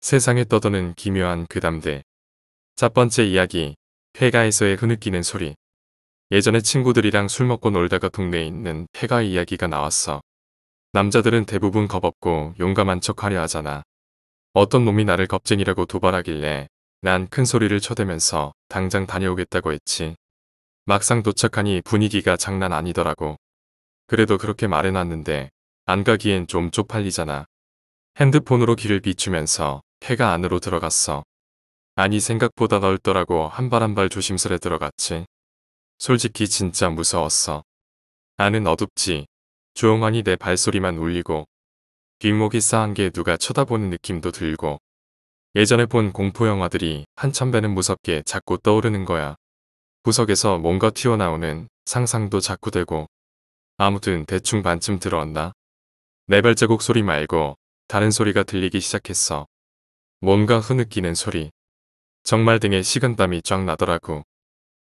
세상에 떠도는 기묘한 그담들첫 번째 이야기, 폐가에서의 흐느끼는 소리. 예전에 친구들이랑 술 먹고 놀다가 동네에 있는 폐가 이야기가 나왔어. 남자들은 대부분 겁없고 용감한 척 하려 하잖아. 어떤 놈이 나를 겁쟁이라고 도발하길래 난 큰 소리를 쳐대면서 당장 다녀오겠다고 했지. 막상 도착하니 분위기가 장난 아니더라고. 그래도 그렇게 말해놨는데 안 가기엔 좀 쪽팔리잖아. 핸드폰으로 길을 비추면서 폐가 안으로 들어갔어. 아니 생각보다 넓더라고 한 발 한 발 조심스레 들어갔지. 솔직히 진짜 무서웠어. 안은 어둡지. 조용하니 내 발소리만 울리고 뒷목이 싸한 게 누가 쳐다보는 느낌도 들고 예전에 본 공포 영화들이 한참 배는 무섭게 자꾸 떠오르는 거야. 구석에서 뭔가 튀어나오는 상상도 자꾸 되고 아무튼 대충 반쯤 들어온다. 내 네 발자국 소리 말고 다른 소리가 들리기 시작했어. 뭔가 흐느끼는 소리. 정말 등에 식은땀이 쫙 나더라고.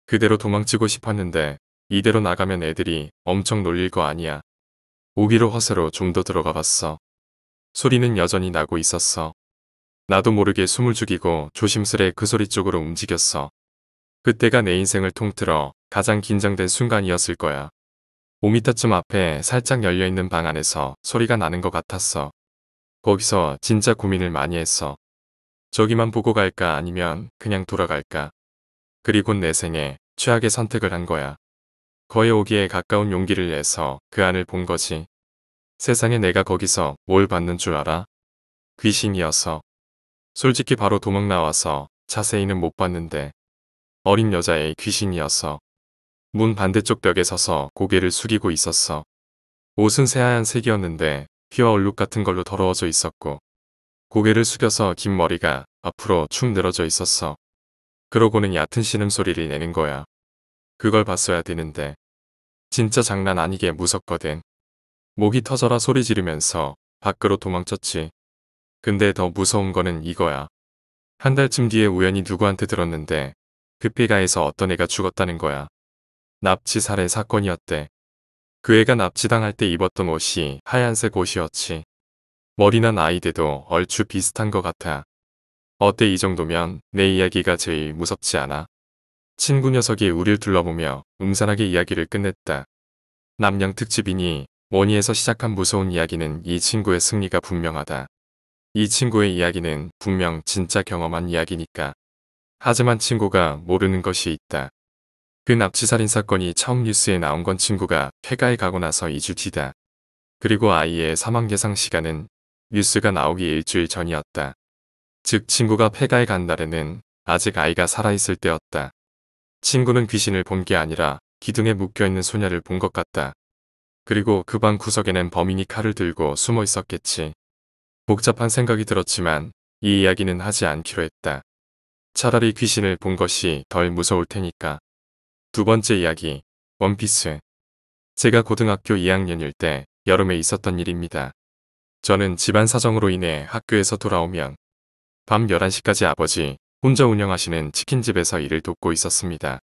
그대로 도망치고 싶었는데 이대로 나가면 애들이 엄청 놀릴 거 아니야. 오기로 허세로 좀 더 들어가 봤어. 소리는 여전히 나고 있었어. 나도 모르게 숨을 죽이고 조심스레 그 소리 쪽으로 움직였어. 그때가 내 인생을 통틀어 가장 긴장된 순간이었을 거야. 5미터쯤 앞에 살짝 열려있는 방 안에서 소리가 나는 것 같았어. 거기서 진짜 고민을 많이 했어. 저기만 보고 갈까 아니면 그냥 돌아갈까. 그리고 내 생에 최악의 선택을 한 거야. 거의 오기에 가까운 용기를 내서 그 안을 본 거지. 세상에 내가 거기서 뭘 받는 줄 알아? 귀신이어서. 솔직히 바로 도망 나와서 자세히는 못 봤는데 어린 여자의 귀신이어서 문 반대쪽 벽에 서서 고개를 숙이고 있었어. 옷은 새하얀 색이었는데 피와 얼룩 같은 걸로 더러워져 있었고 고개를 숙여서 긴 머리가 앞으로 축 늘어져 있었어. 그러고는 얕은 신음소리를 내는 거야. 그걸 봤어야 되는데. 진짜 장난 아니게 무섭거든. 목이 터져라 소리 지르면서 밖으로 도망쳤지. 근데 더 무서운 거는 이거야. 한 달쯤 뒤에 우연히 누구한테 들었는데 급비가에서 어떤 애가 죽었다는 거야. 납치 살해 사건이었대. 그 애가 납치당할 때 입었던 옷이 하얀색 옷이었지. 머리난 아이들도 얼추 비슷한 것 같아. 어때 이 정도면 내 이야기가 제일 무섭지 않아? 친구 녀석이 우릴 둘러보며 음산하게 이야기를 끝냈다. 남양 특집이니 원희에서 시작한 무서운 이야기는 이 친구의 승리가 분명하다. 이 친구의 이야기는 분명 진짜 경험한 이야기니까. 하지만 친구가 모르는 것이 있다. 그 납치살인 사건이 처음 뉴스에 나온 건 친구가 폐가에 가고 나서 2주 뒤다. 그리고 아이의 사망 예상 시간은 뉴스가 나오기 일주일 전이었다. 즉 친구가 폐가에 간 날에는 아직 아이가 살아있을 때였다. 친구는 귀신을 본 게 아니라 기둥에 묶여있는 소녀를 본 것 같다. 그리고 그 방 구석에는 범인이 칼을 들고 숨어 있었겠지. 복잡한 생각이 들었지만 이 이야기는 하지 않기로 했다. 차라리 귀신을 본 것이 덜 무서울 테니까. 두 번째 이야기, 원피스. 제가 고등학교 2학년일 때 여름에 있었던 일입니다. 저는 집안 사정으로 인해 학교에서 돌아오면 밤 11시까지 아버지 혼자 운영하시는 치킨집에서 일을 돕고 있었습니다.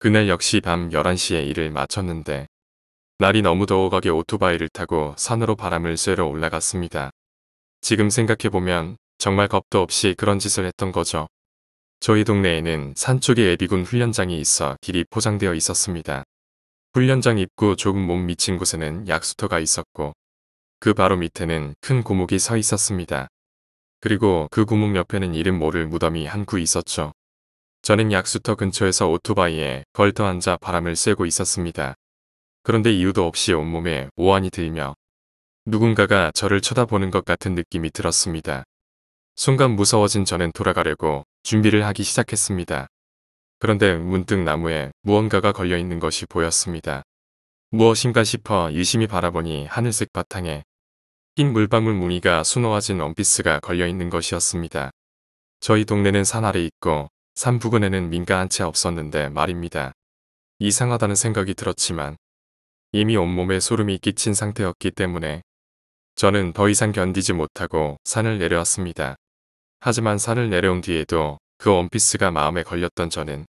그날 역시 밤 11시에 일을 마쳤는데 날이 너무 더워가게 오토바이를 타고 산으로 바람을 쐬러 올라갔습니다. 지금 생각해보면 정말 겁도 없이 그런 짓을 했던 거죠. 저희 동네에는 산 쪽에 예비군 훈련장이 있어 길이 포장되어 있었습니다. 훈련장 입구 조금 못 미친 곳에는 약수터가 있었고 그 바로 밑에는 큰 고목이 서 있었습니다. 그리고 그 고목 옆에는 이름 모를 무덤이 한 구 있었죠. 저는 약수터 근처에서 오토바이에 걸터 앉아 바람을 쐬고 있었습니다. 그런데 이유도 없이 온몸에 오한이 들며 누군가가 저를 쳐다보는 것 같은 느낌이 들었습니다. 순간 무서워진 저는 돌아가려고 준비를 하기 시작했습니다. 그런데 문득 나무에 무언가가 걸려있는 것이 보였습니다. 무엇인가 싶어 유심히 바라보니 하늘색 바탕에 흰 물방울 무늬가 수놓아진 원피스가 걸려있는 것이었습니다. 저희 동네는 산 아래 있고 산 부근에는 민가 한 채 없었는데 말입니다. 이상하다는 생각이 들었지만 이미 온몸에 소름이 끼친 상태였기 때문에 저는 더 이상 견디지 못하고 산을 내려왔습니다. 하지만 산을 내려온 뒤에도 그 원피스가 마음에 걸렸던 저는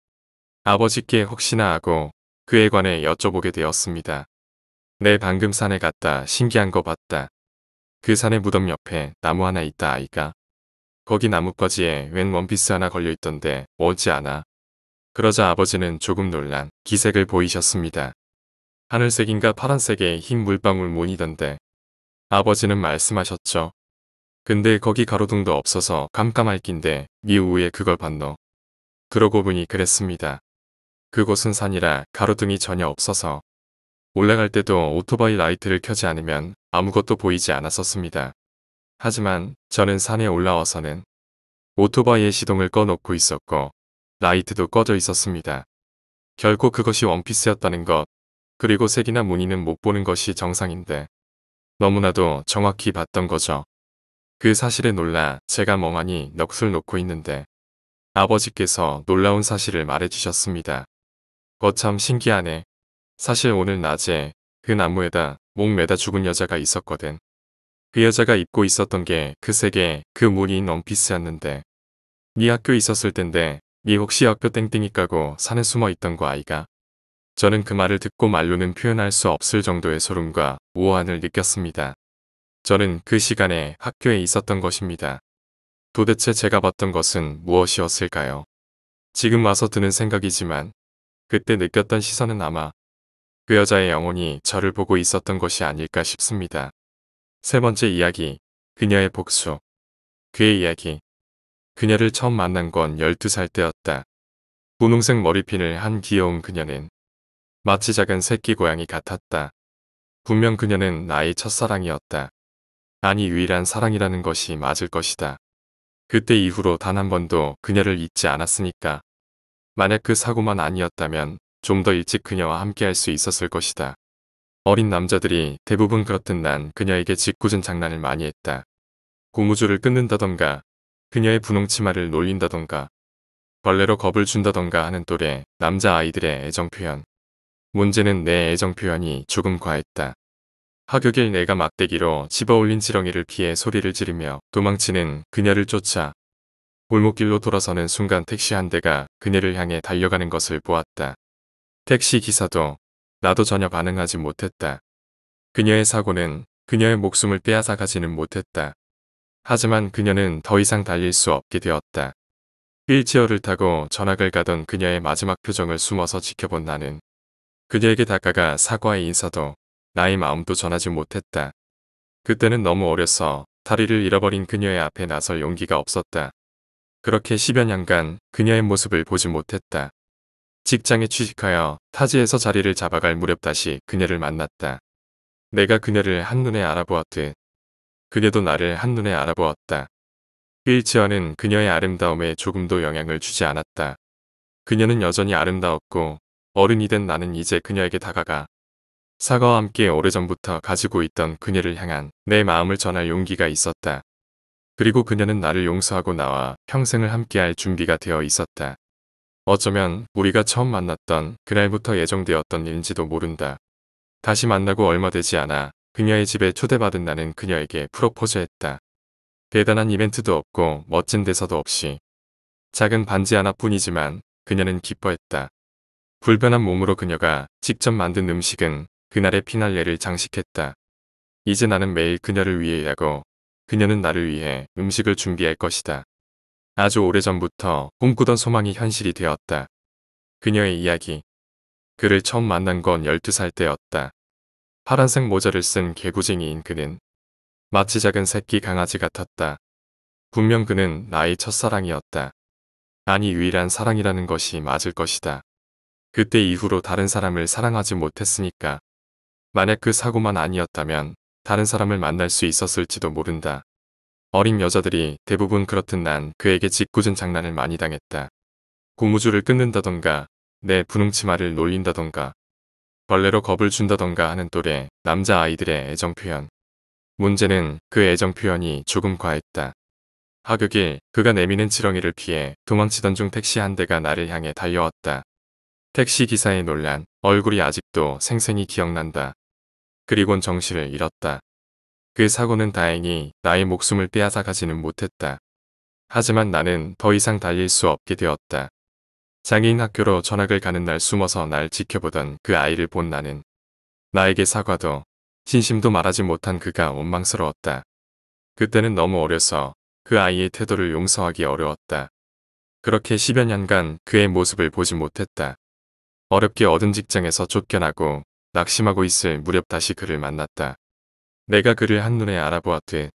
아버지께 혹시나 하고 그에 관해 여쭤보게 되었습니다. 내 방금 산에 갔다 신기한 거 봤다. 그 산의 무덤 옆에 나무 하나 있다 아이가. 거기 나뭇가지에 웬 원피스 하나 걸려있던데 뭐지 않아. 그러자 아버지는 조금 놀란 기색을 보이셨습니다. 하늘색인가 파란색의 흰 물방울 무늬던데 아버지는 말씀하셨죠. 근데 거기 가로등도 없어서 깜깜할 낀데 미우에 그걸 봤노. 그러고 보니 그랬습니다. 그곳은 산이라 가로등이 전혀 없어서 올라갈 때도 오토바이 라이트를 켜지 않으면 아무것도 보이지 않았었습니다. 하지만 저는 산에 올라와서는 오토바이의 시동을 꺼놓고 있었고 라이트도 꺼져 있었습니다. 결코 그것이 원피스였다는 것 그리고 색이나 무늬는 못 보는 것이 정상인데 너무나도 정확히 봤던 거죠. 그 사실에 놀라 제가 멍하니 넋을 놓고 있는데 아버지께서 놀라운 사실을 말해주셨습니다. 거참 신기하네. 사실 오늘 낮에 그 나무에다 목 매다 죽은 여자가 있었거든. 그 여자가 입고 있었던 게그 색의 그 무늬인 원피스였는데 네 학교 있었을 텐데 네 혹시 학교 땡땡이 까고 산에 숨어 있던 거 아이가? 저는 그 말을 듣고 말로는 표현할 수 없을 정도의 소름과 우아한을 느꼈습니다. 저는 그 시간에 학교에 있었던 것입니다. 도대체 제가 봤던 것은 무엇이었을까요? 지금 와서 드는 생각이지만 그때 느꼈던 시선은 아마 그 여자의 영혼이 저를 보고 있었던 것이 아닐까 싶습니다. 세 번째 이야기, 그녀의 복수. 그의 이야기. 그녀를 처음 만난 건 12살 때였다. 분홍색 머리핀을 한 귀여운 그녀는 마치 작은 새끼 고양이 같았다. 분명 그녀는 나의 첫사랑이었다. 아니 유일한 사랑이라는 것이 맞을 것이다. 그때 이후로 단 한 번도 그녀를 잊지 않았으니까. 만약 그 사고만 아니었다면 좀 더 일찍 그녀와 함께할 수 있었을 것이다. 어린 남자들이 대부분 그렇듯 난 그녀에게 짓궂은 장난을 많이 했다. 고무줄을 끊는다던가 그녀의 분홍 치마를 놀린다던가 벌레로 겁을 준다던가 하는 또래 남자아이들의 애정 표현. 문제는 내 애정 표현이 조금 과했다. 하교길 내가 막대기로 집어올린 지렁이를 피해 소리를 지르며 도망치는 그녀를 쫓아 골목길로 돌아서는 순간 택시 한 대가 그녀를 향해 달려가는 것을 보았다. 택시 기사도 나도 전혀 반응하지 못했다. 그녀의 사고는 그녀의 목숨을 빼앗아 가지는 못했다. 하지만 그녀는 더 이상 달릴 수 없게 되었다. 휠체어를 타고 전학을 가던 그녀의 마지막 표정을 숨어서 지켜본 나는 그녀에게 다가가 사과의 인사도 나의 마음도 전하지 못했다. 그때는 너무 어려서 다리를 잃어버린 그녀의 앞에 나설 용기가 없었다. 그렇게 10여 년간 그녀의 모습을 보지 못했다. 직장에 취직하여 타지에서 자리를 잡아갈 무렵 다시 그녀를 만났다. 내가 그녀를 한눈에 알아보았듯 그녀도 나를 한눈에 알아보았다. 일치와는 그녀의 아름다움에 조금도 영향을 주지 않았다. 그녀는 여전히 아름다웠고 어른이 된 나는 이제 그녀에게 다가가 사과와 함께 오래전부터 가지고 있던 그녀를 향한 내 마음을 전할 용기가 있었다. 그리고 그녀는 나를 용서하고 나와 평생을 함께할 준비가 되어 있었다. 어쩌면 우리가 처음 만났던 그날부터 예정되었던 일인지도 모른다. 다시 만나고 얼마 되지 않아 그녀의 집에 초대받은 나는 그녀에게 프로포즈했다. 대단한 이벤트도 없고 멋진 대사도 없이 작은 반지 하나뿐이지만 그녀는 기뻐했다. 불변한 몸으로 그녀가 직접 만든 음식은 그날의 피날레를 장식했다. 이제 나는 매일 그녀를 위해 일하고 그녀는 나를 위해 음식을 준비할 것이다. 아주 오래전부터 꿈꾸던 소망이 현실이 되었다. 그녀의 이야기. 그를 처음 만난 건 12살 때였다. 파란색 모자를 쓴 개구쟁이인 그는 마치 작은 새끼 강아지 같았다. 분명 그는 나의 첫사랑이었다. 아니 유일한 사랑이라는 것이 맞을 것이다. 그때 이후로 다른 사람을 사랑하지 못했으니까. 만약 그 사고만 아니었다면 다른 사람을 만날 수 있었을지도 모른다. 어린 여자들이 대부분 그렇듯 난 그에게 짓궂은 장난을 많이 당했다. 고무줄을 끊는다던가 내 분홍치마를 놀린다던가 벌레로 겁을 준다던가 하는 또래 남자아이들의 애정표현. 문제는 그 애정표현이 조금 과했다. 하극일 그가 내미는 지렁이를 피해 도망치던 중 택시 한 대가 나를 향해 달려왔다. 택시 기사의 논란, 얼굴이 아직도 생생히 기억난다. 그리곤 정신을 잃었다. 그 사고는 다행히 나의 목숨을 빼앗아 가지는 못했다. 하지만 나는 더 이상 달릴 수 없게 되었다. 장애인 학교로 전학을 가는 날 숨어서 날 지켜보던 그 아이를 본 나는 나에게 사과도 진심도 말하지 못한 그가 원망스러웠다. 그때는 너무 어려서 그 아이의 태도를 용서하기 어려웠다. 그렇게 10여 년간 그의 모습을 보지 못했다. 어렵게 얻은 직장에서 쫓겨나고 낙심하고 있을 무렵 다시 그를 만났다. 내가 그를 한눈에 알아보았듯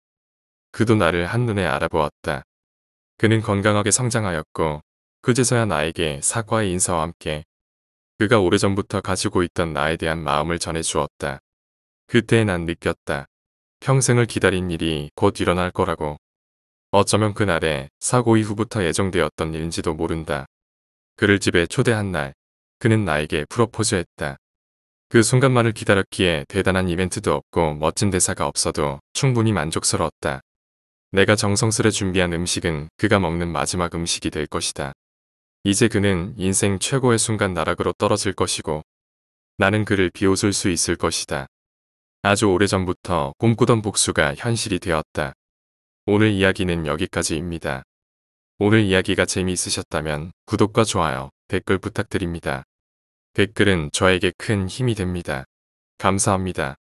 그도 나를 한눈에 알아보았다. 그는 건강하게 성장하였고 그제서야 나에게 사과의 인사와 함께 그가 오래전부터 가지고 있던 나에 대한 마음을 전해주었다. 그때 난 느꼈다. 평생을 기다린 일이 곧 일어날 거라고. 어쩌면 그날에 사고 이후부터 예정되었던 일인지도 모른다. 그를 집에 초대한 날, 그는 나에게 프로포즈했다. 그 순간만을 기다렸기에 대단한 이벤트도 없고 멋진 대사가 없어도 충분히 만족스러웠다. 내가 정성스레 준비한 음식은 그가 먹는 마지막 음식이 될 것이다. 이제 그는 인생 최고의 순간 나락으로 떨어질 것이고 나는 그를 비웃을 수 있을 것이다. 아주 오래전부터 꿈꾸던 복수가 현실이 되었다. 오늘 이야기는 여기까지입니다. 오늘 이야기가 재미있으셨다면 구독과 좋아요, 댓글 부탁드립니다. 댓글은 저에게 큰 힘이 됩니다. 감사합니다.